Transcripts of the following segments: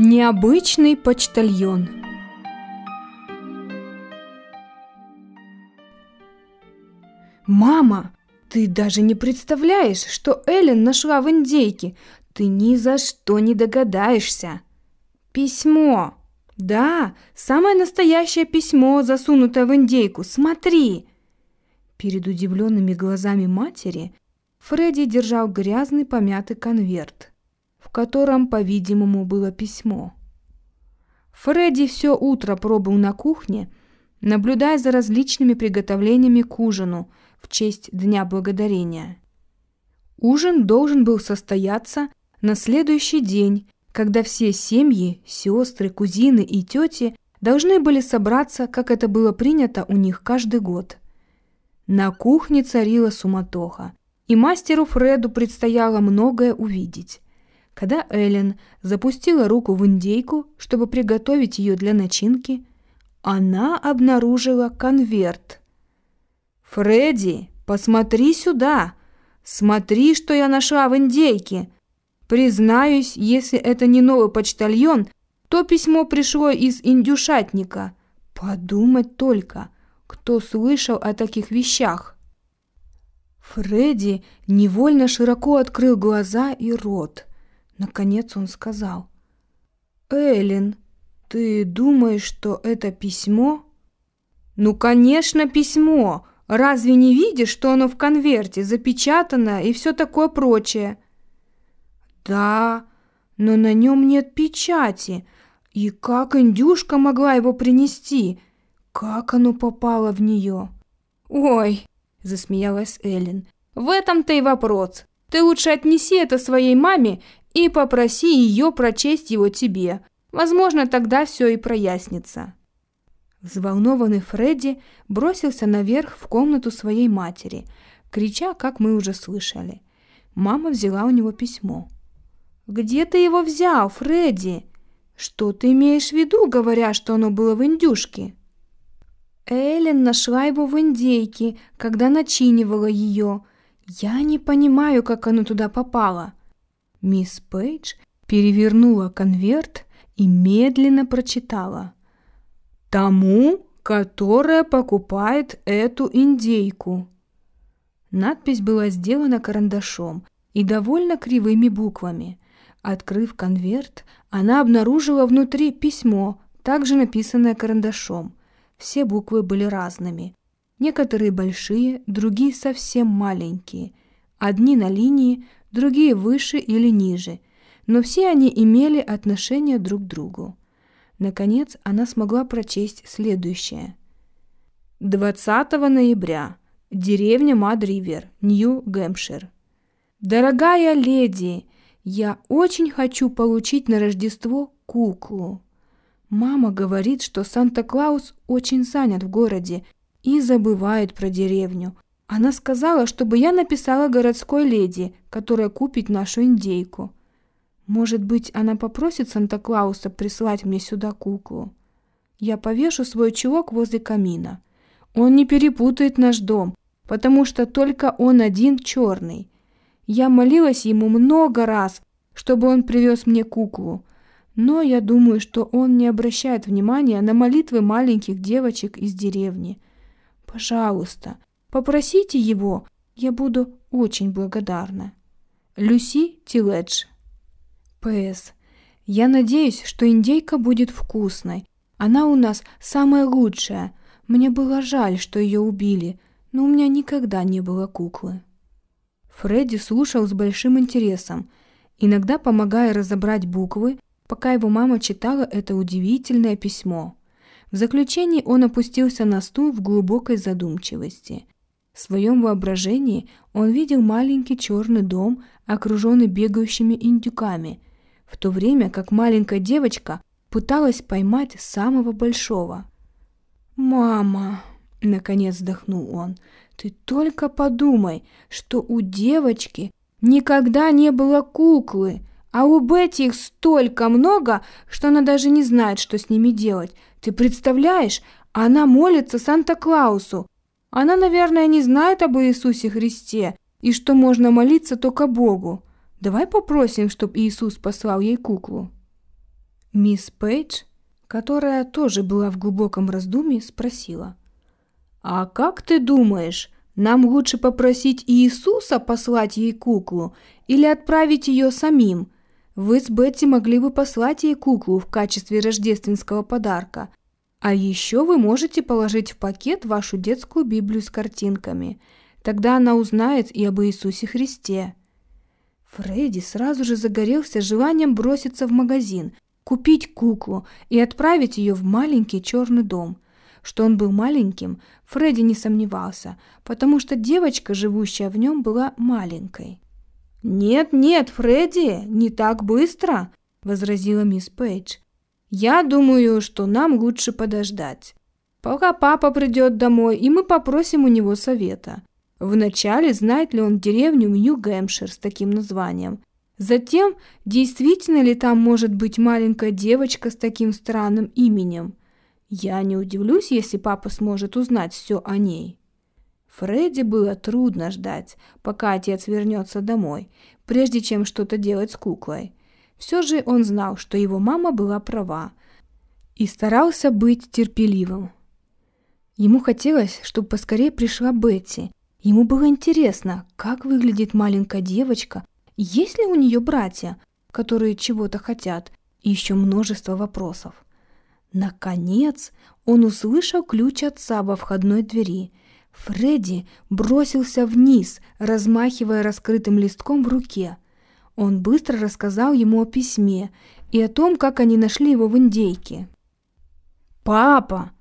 Необычный почтальон «Мама, ты даже не представляешь, что Эллен нашла в индейке. Ты ни за что не догадаешься». «Письмо». «Да, самое настоящее письмо, засунутое в индейку. Смотри!» Перед удивленными глазами матери Фредди держал грязный помятый конверт в котором, по-видимому, было письмо. Фредди все утро пробыл на кухне, наблюдая за различными приготовлениями к ужину в честь Дня Благодарения. Ужин должен был состояться на следующий день, когда все семьи, сестры, кузины и тети должны были собраться, как это было принято у них каждый год. На кухне царила суматоха, и мастеру Фреду предстояло многое увидеть. Когда Эллен запустила руку в индейку, чтобы приготовить ее для начинки, она обнаружила конверт. «Фредди, посмотри сюда! Смотри, что я нашла в индейке! Признаюсь, если это не новый почтальон, то письмо пришло из индюшатника. Подумать только, кто слышал о таких вещах!» Фредди невольно широко открыл глаза и рот – Наконец он сказал. «Эллен, ты думаешь, что это письмо?» «Ну, конечно, письмо! Разве не видишь, что оно в конверте, запечатано и все такое прочее?» «Да, но на нем нет печати. И как индюшка могла его принести? Как оно попало в нее?» «Ой!» – засмеялась Эллен. «В этом-то и вопрос. Ты лучше отнеси это своей маме и попроси ее прочесть его тебе. Возможно, тогда все и прояснится». Взволнованный Фредди бросился наверх в комнату своей матери, крича, как мы уже слышали. Мама взяла у него письмо. «Где ты его взял, Фредди? Что ты имеешь в виду, говоря, что оно было в индюшке?» Эллен нашла его в индейке, когда начинивала ее. Я не понимаю, как оно туда попало. Мисс Пейдж перевернула конверт и медленно прочитала. «Тому, которая покупает эту индейку». Надпись была сделана карандашом и довольно кривыми буквами. Открыв конверт, она обнаружила внутри письмо, также написанное карандашом. Все буквы были разными. Некоторые большие, другие совсем маленькие. Одни на линии, другие выше или ниже, но все они имели отношение друг к другу. Наконец, она смогла прочесть следующее. 20 ноября. Деревня Мадривер, Нью-Гэмпшир. «Дорогая леди, я очень хочу получить на Рождество куклу. Мама говорит, что Санта-Клаус очень занят в городе и забывает про деревню, она сказала, чтобы я написала городской леди, которая купит нашу индейку. Может быть, она попросит Санта-Клауса прислать мне сюда куклу. Я повешу свой чулок возле камина. Он не перепутает наш дом, потому что только он один черный. Я молилась ему много раз, чтобы он привез мне куклу. Но я думаю, что он не обращает внимания на молитвы маленьких девочек из деревни. Пожалуйста, Попросите его, я буду очень благодарна. Люси Тиледж. П.С. Я надеюсь, что индейка будет вкусной. Она у нас самая лучшая. Мне было жаль, что ее убили, но у меня никогда не было куклы. Фредди слушал с большим интересом, иногда помогая разобрать буквы, пока его мама читала это удивительное письмо. В заключении он опустился на стул в глубокой задумчивости – в своем воображении он видел маленький черный дом, окруженный бегающими индюками, в то время как маленькая девочка пыталась поймать самого большого. «Мама!» — наконец вздохнул он. «Ты только подумай, что у девочки никогда не было куклы!» А у Бетти их столько много, что она даже не знает, что с ними делать. Ты представляешь, она молится Санта-Клаусу, она, наверное, не знает об Иисусе Христе и что можно молиться только Богу. Давай попросим, чтобы Иисус послал ей куклу». Мисс Пейдж, которая тоже была в глубоком раздумье, спросила. «А как ты думаешь, нам лучше попросить Иисуса послать ей куклу или отправить ее самим? Вы с Бетти могли бы послать ей куклу в качестве рождественского подарка, а еще вы можете положить в пакет вашу детскую Библию с картинками. Тогда она узнает и об Иисусе Христе. Фредди сразу же загорелся желанием броситься в магазин, купить куклу и отправить ее в маленький черный дом. Что он был маленьким, Фредди не сомневался, потому что девочка, живущая в нем, была маленькой. «Нет, нет, Фредди, не так быстро!» – возразила мисс Пейдж. Я думаю, что нам лучше подождать. Пока папа придет домой, и мы попросим у него совета. Вначале, знает ли он деревню Нью-Гэмпшир с таким названием. Затем, действительно ли там может быть маленькая девочка с таким странным именем. Я не удивлюсь, если папа сможет узнать все о ней. Фредди было трудно ждать, пока отец вернется домой, прежде чем что-то делать с куклой. Все же он знал, что его мама была права и старался быть терпеливым. Ему хотелось, чтобы поскорее пришла Бетти. Ему было интересно, как выглядит маленькая девочка, есть ли у нее братья, которые чего-то хотят, и еще множество вопросов. Наконец он услышал ключ отца во входной двери. Фредди бросился вниз, размахивая раскрытым листком в руке – он быстро рассказал ему о письме и о том, как они нашли его в Индейке. «Папа,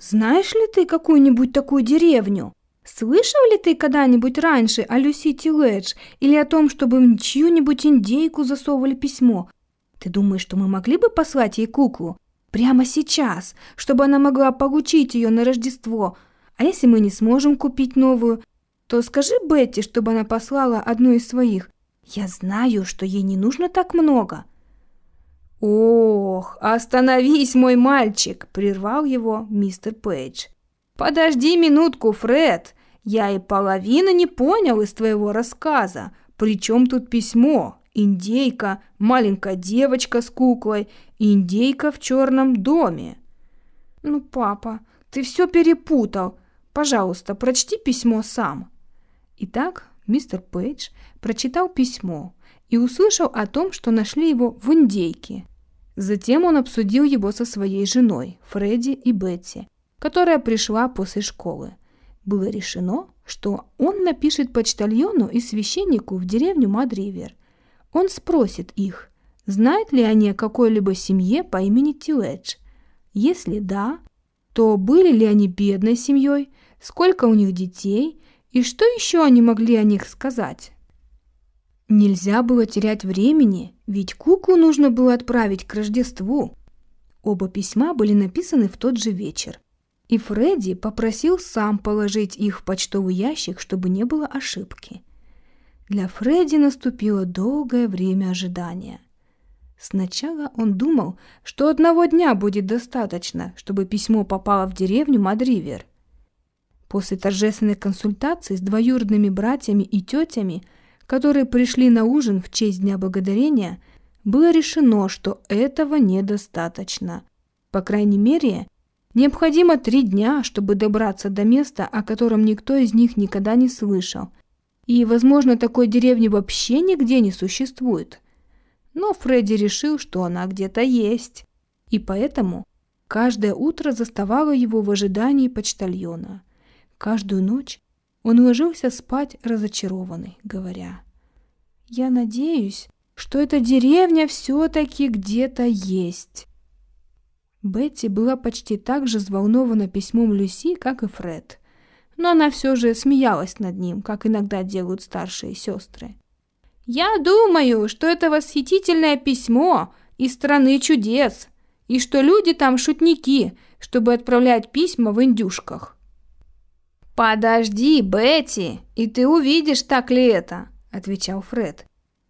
знаешь ли ты какую-нибудь такую деревню? Слышал ли ты когда-нибудь раньше о Люси Тилэдж или о том, чтобы в чью-нибудь индейку засовывали письмо? Ты думаешь, что мы могли бы послать ей куклу? Прямо сейчас, чтобы она могла получить ее на Рождество. А если мы не сможем купить новую, то скажи Бетти, чтобы она послала одну из своих. Я знаю, что ей не нужно так много. Ох, остановись, мой мальчик, прервал его мистер Пейдж. Подожди минутку, Фред. Я и половины не понял из твоего рассказа. Причем тут письмо? Индейка, маленькая девочка с куклой, индейка в черном доме. Ну, папа, ты все перепутал. Пожалуйста, прочти письмо сам. Итак, Мистер Пейдж прочитал письмо и услышал о том, что нашли его в индейке. Затем он обсудил его со своей женой, Фредди и Бетти, которая пришла после школы. Было решено, что он напишет почтальону и священнику в деревню Мадривер. Он спросит их, знают ли они о какой-либо семье по имени Тиледж. Если да, то были ли они бедной семьей, сколько у них детей и что еще они могли о них сказать? Нельзя было терять времени, ведь Куку нужно было отправить к Рождеству. Оба письма были написаны в тот же вечер. И Фредди попросил сам положить их в почтовый ящик, чтобы не было ошибки. Для Фредди наступило долгое время ожидания. Сначала он думал, что одного дня будет достаточно, чтобы письмо попало в деревню Мадривер – После торжественной консультации с двоюродными братьями и тетями, которые пришли на ужин в честь Дня Благодарения, было решено, что этого недостаточно. По крайней мере, необходимо три дня, чтобы добраться до места, о котором никто из них никогда не слышал. И, возможно, такой деревни вообще нигде не существует. Но Фредди решил, что она где-то есть. И поэтому каждое утро заставало его в ожидании почтальона – Каждую ночь он ложился спать разочарованный, говоря, «Я надеюсь, что эта деревня все-таки где-то есть». Бетти была почти так же взволнована письмом Люси, как и Фред, но она все же смеялась над ним, как иногда делают старшие сестры. «Я думаю, что это восхитительное письмо из страны чудес, и что люди там шутники, чтобы отправлять письма в индюшках. «Подожди, Бетти, и ты увидишь, так ли это», — отвечал Фред.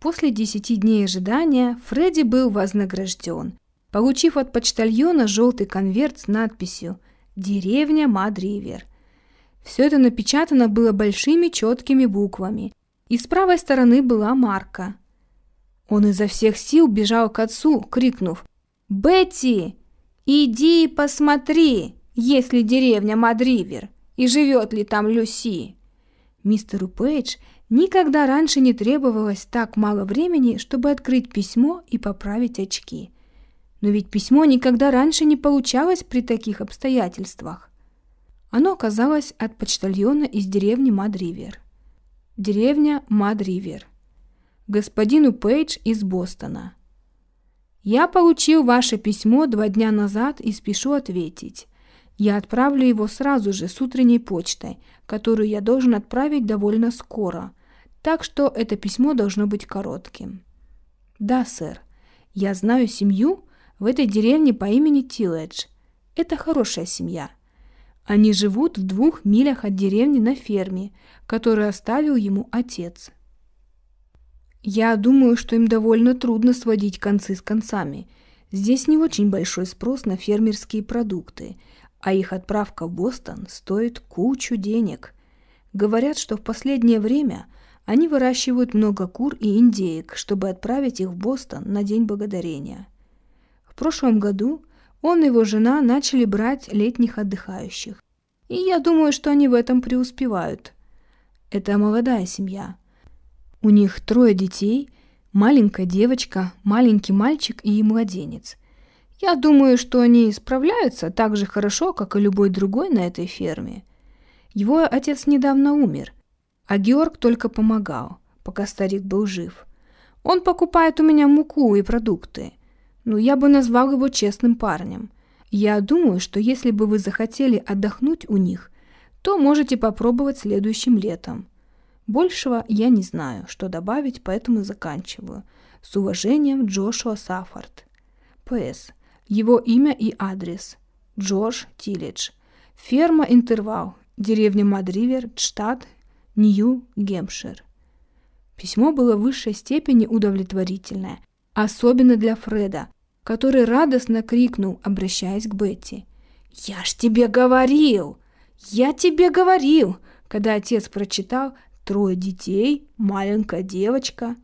После десяти дней ожидания Фредди был вознагражден, получив от почтальона желтый конверт с надписью «Деревня Мадривер». Все это напечатано было большими четкими буквами, и с правой стороны была марка. Он изо всех сил бежал к отцу, крикнув «Бетти, иди и посмотри, есть ли деревня Мадривер!» и живет ли там Люси. Мистеру Пейдж никогда раньше не требовалось так мало времени, чтобы открыть письмо и поправить очки. Но ведь письмо никогда раньше не получалось при таких обстоятельствах. Оно оказалось от почтальона из деревни Мадривер. Деревня Мадривер. Господину Пейдж из Бостона. Я получил ваше письмо два дня назад и спешу ответить. Я отправлю его сразу же с утренней почтой, которую я должен отправить довольно скоро, так что это письмо должно быть коротким. Да, сэр. Я знаю семью в этой деревне по имени Тиледж. Это хорошая семья. Они живут в двух милях от деревни на ферме, которую оставил ему отец. Я думаю, что им довольно трудно сводить концы с концами. Здесь не очень большой спрос на фермерские продукты – а их отправка в Бостон стоит кучу денег. Говорят, что в последнее время они выращивают много кур и индеек, чтобы отправить их в Бостон на День Благодарения. В прошлом году он и его жена начали брать летних отдыхающих. И я думаю, что они в этом преуспевают. Это молодая семья. У них трое детей, маленькая девочка, маленький мальчик и младенец – я думаю, что они справляются так же хорошо, как и любой другой на этой ферме. Его отец недавно умер, а Георг только помогал, пока старик был жив. Он покупает у меня муку и продукты. Ну, я бы назвал его честным парнем. Я думаю, что если бы вы захотели отдохнуть у них, то можете попробовать следующим летом. Большего я не знаю, что добавить, поэтому заканчиваю. С уважением, Джошуа Саффорд. П.С. Его имя и адрес – Джордж Тиллидж. Ферма Интервал, деревня Мадривер, штат Нью-Гемпшир. Письмо было в высшей степени удовлетворительное, особенно для Фреда, который радостно крикнул, обращаясь к Бетти. «Я ж тебе говорил! Я тебе говорил!» Когда отец прочитал «Трое детей, маленькая девочка».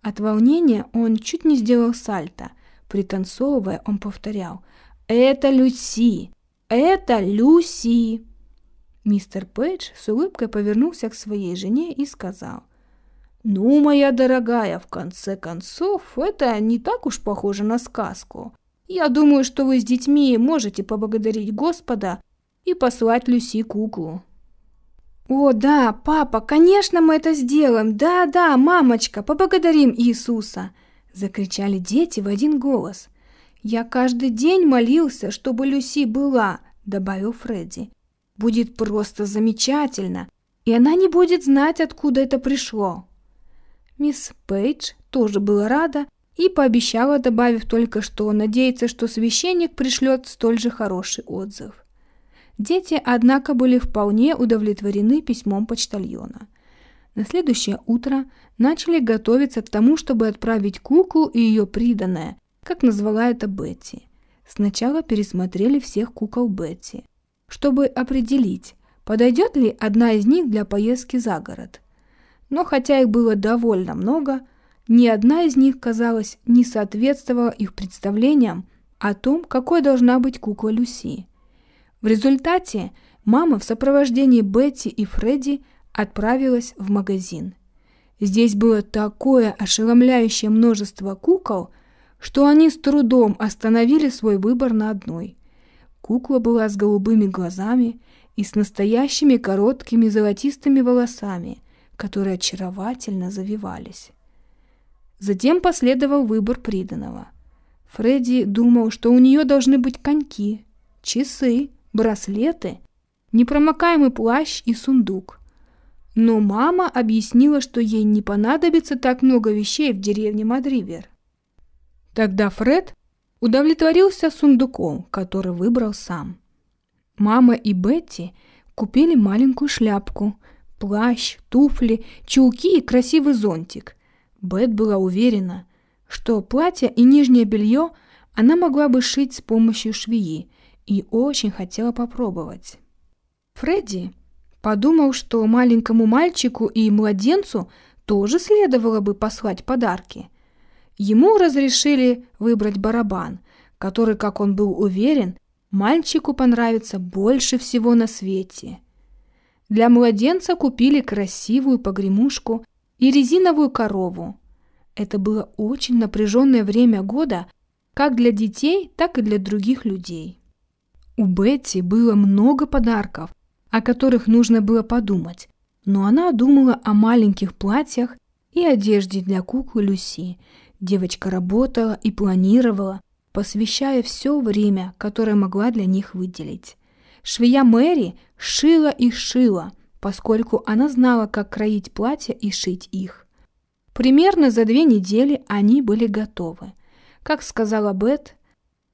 От волнения он чуть не сделал сальто – Пританцовывая, он повторял «Это Люси! Это Люси!» Мистер Пейдж с улыбкой повернулся к своей жене и сказал «Ну, моя дорогая, в конце концов, это не так уж похоже на сказку. Я думаю, что вы с детьми можете поблагодарить Господа и послать Люси куклу». «О, да, папа, конечно, мы это сделаем. Да-да, мамочка, поблагодарим Иисуса!» — закричали дети в один голос. «Я каждый день молился, чтобы Люси была», — добавил Фредди. «Будет просто замечательно, и она не будет знать, откуда это пришло». Мисс Пейдж тоже была рада и пообещала, добавив только что, надеется, что священник пришлет столь же хороший отзыв. Дети, однако, были вполне удовлетворены письмом почтальона – на следующее утро начали готовиться к тому, чтобы отправить куклу и ее приданное, как назвала это Бетти. Сначала пересмотрели всех кукол Бетти, чтобы определить, подойдет ли одна из них для поездки за город. Но хотя их было довольно много, ни одна из них, казалось, не соответствовала их представлениям о том, какой должна быть кукла Люси. В результате мама в сопровождении Бетти и Фредди отправилась в магазин. Здесь было такое ошеломляющее множество кукол, что они с трудом остановили свой выбор на одной. Кукла была с голубыми глазами и с настоящими короткими золотистыми волосами, которые очаровательно завивались. Затем последовал выбор приданного. Фредди думал, что у нее должны быть коньки, часы, браслеты, непромокаемый плащ и сундук. Но мама объяснила, что ей не понадобится так много вещей в деревне Мадривер. Тогда Фред удовлетворился сундуком, который выбрал сам. Мама и Бетти купили маленькую шляпку, плащ, туфли, чулки и красивый зонтик. Бет была уверена, что платье и нижнее белье она могла бы шить с помощью швеи и очень хотела попробовать. Фредди Подумал, что маленькому мальчику и младенцу тоже следовало бы послать подарки. Ему разрешили выбрать барабан, который, как он был уверен, мальчику понравится больше всего на свете. Для младенца купили красивую погремушку и резиновую корову. Это было очень напряженное время года как для детей, так и для других людей. У Бетти было много подарков, о которых нужно было подумать, но она думала о маленьких платьях и одежде для куклы Люси. Девочка работала и планировала, посвящая все время, которое могла для них выделить. Швея Мэри шила и шила, поскольку она знала, как кроить платья и шить их. Примерно за две недели они были готовы. Как сказала Бет,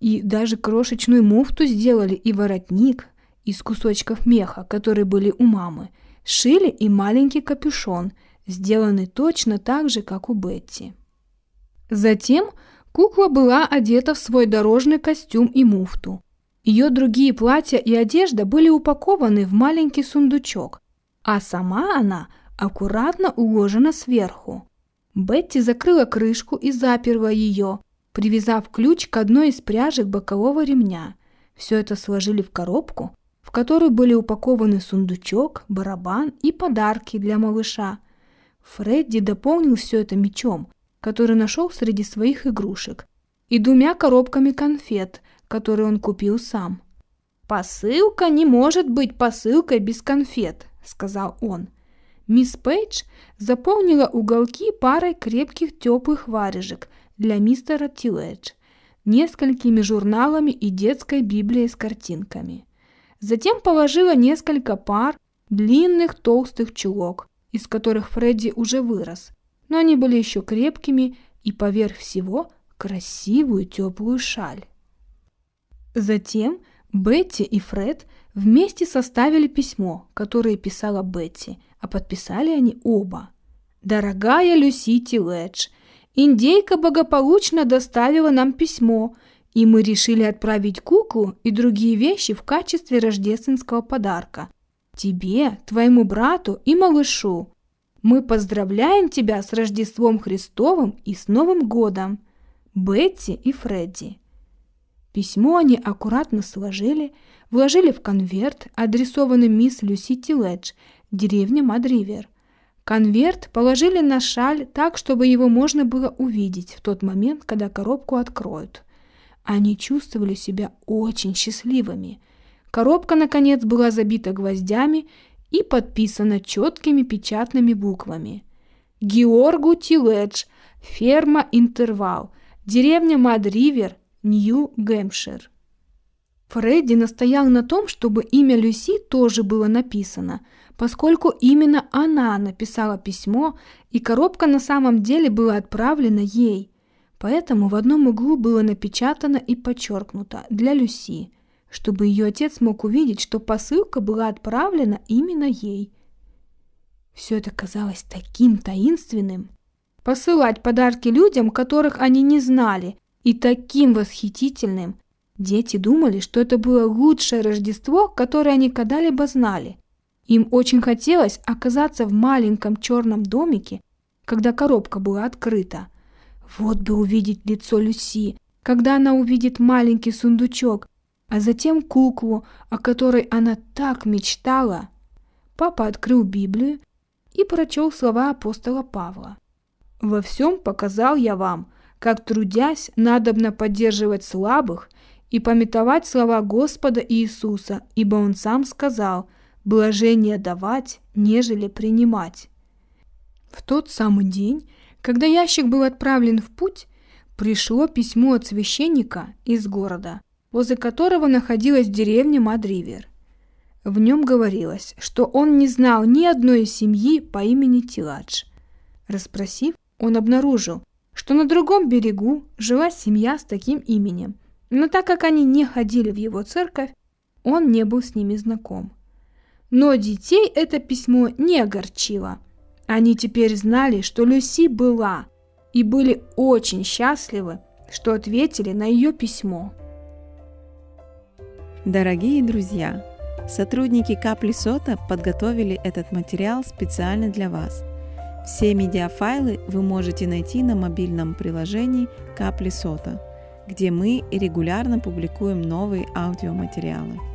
и даже крошечную муфту сделали и воротник – из кусочков меха, которые были у мамы, шили и маленький капюшон, сделанный точно так же, как у Бетти. Затем кукла была одета в свой дорожный костюм и муфту. Ее другие платья и одежда были упакованы в маленький сундучок, а сама она аккуратно уложена сверху. Бетти закрыла крышку и заперла ее, привязав ключ к одной из пряжек бокового ремня. Все это сложили в коробку в которую были упакованы сундучок, барабан и подарки для малыша. Фредди дополнил все это мечом, который нашел среди своих игрушек, и двумя коробками конфет, которые он купил сам. «Посылка не может быть посылкой без конфет», – сказал он. Мисс Пейдж заполнила уголки парой крепких теплых варежек для мистера Тилэдж, несколькими журналами и детской библией с картинками. Затем положила несколько пар длинных толстых чулок, из которых Фредди уже вырос, но они были еще крепкими и поверх всего красивую теплую шаль. Затем Бетти и Фред вместе составили письмо, которое писала Бетти, а подписали они оба. «Дорогая Люси Ледж, индейка благополучно доставила нам письмо – и мы решили отправить куклу и другие вещи в качестве рождественского подарка. Тебе, твоему брату и малышу. Мы поздравляем тебя с Рождеством Христовым и с Новым Годом, Бетти и Фредди. Письмо они аккуратно сложили, вложили в конверт, адресованный мисс Люси Тиледж, деревня Мадривер. Конверт положили на шаль так, чтобы его можно было увидеть в тот момент, когда коробку откроют. Они чувствовали себя очень счастливыми. Коробка, наконец, была забита гвоздями и подписана четкими печатными буквами. Георгу Тиледж, ферма Интервал, деревня Мадривер, Нью-Гэмпшир. Фредди настоял на том, чтобы имя Люси тоже было написано, поскольку именно она написала письмо, и коробка на самом деле была отправлена ей – Поэтому в одном углу было напечатано и подчеркнуто «для Люси», чтобы ее отец мог увидеть, что посылка была отправлена именно ей. Все это казалось таким таинственным. Посылать подарки людям, которых они не знали, и таким восхитительным. Дети думали, что это было лучшее Рождество, которое они когда-либо знали. Им очень хотелось оказаться в маленьком черном домике, когда коробка была открыта – вот бы увидеть лицо Люси, когда она увидит маленький сундучок, а затем куклу, о которой она так мечтала. Папа открыл Библию и прочел слова апостола Павла. «Во всем показал я вам, как, трудясь, надобно поддерживать слабых и пометовать слова Господа Иисуса, ибо Он сам сказал, блажение давать, нежели принимать». В тот самый день когда ящик был отправлен в путь, пришло письмо от священника из города, возле которого находилась деревня Мадривер. В нем говорилось, что он не знал ни одной семьи по имени Тиладж. Распросив, он обнаружил, что на другом берегу жила семья с таким именем, но так как они не ходили в его церковь, он не был с ними знаком. Но детей это письмо не огорчило – они теперь знали, что Люси была, и были очень счастливы, что ответили на ее письмо. Дорогие друзья, сотрудники Капли Сота подготовили этот материал специально для вас. Все медиафайлы вы можете найти на мобильном приложении Капли Сота, где мы регулярно публикуем новые аудиоматериалы.